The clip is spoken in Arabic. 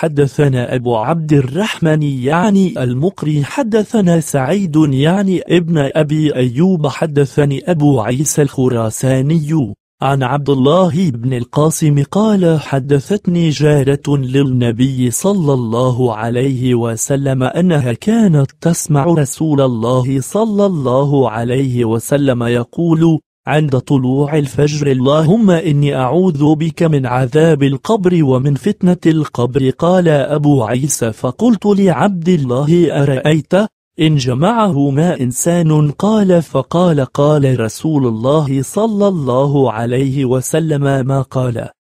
حدثنا أبو عبد الرحمن يعني المقري حدثنا سعيد يعني ابن أبي أيوب حدثني أبو عيسى الخراساني عن عبد الله بن القاسم قال حدثتني جارة للنبي صلى الله عليه وسلم أنها كانت تسمع رسول الله صلى الله عليه وسلم يقول عند طلوع الفجر اللهم إني أعوذ بك من عذاب القبر ومن فتنة القبر قال أبو عيسى فقلت لعبد الله أرأيت إن جمعه ما إنسان قال فقال قال رسول الله صلى الله عليه وسلم ما قال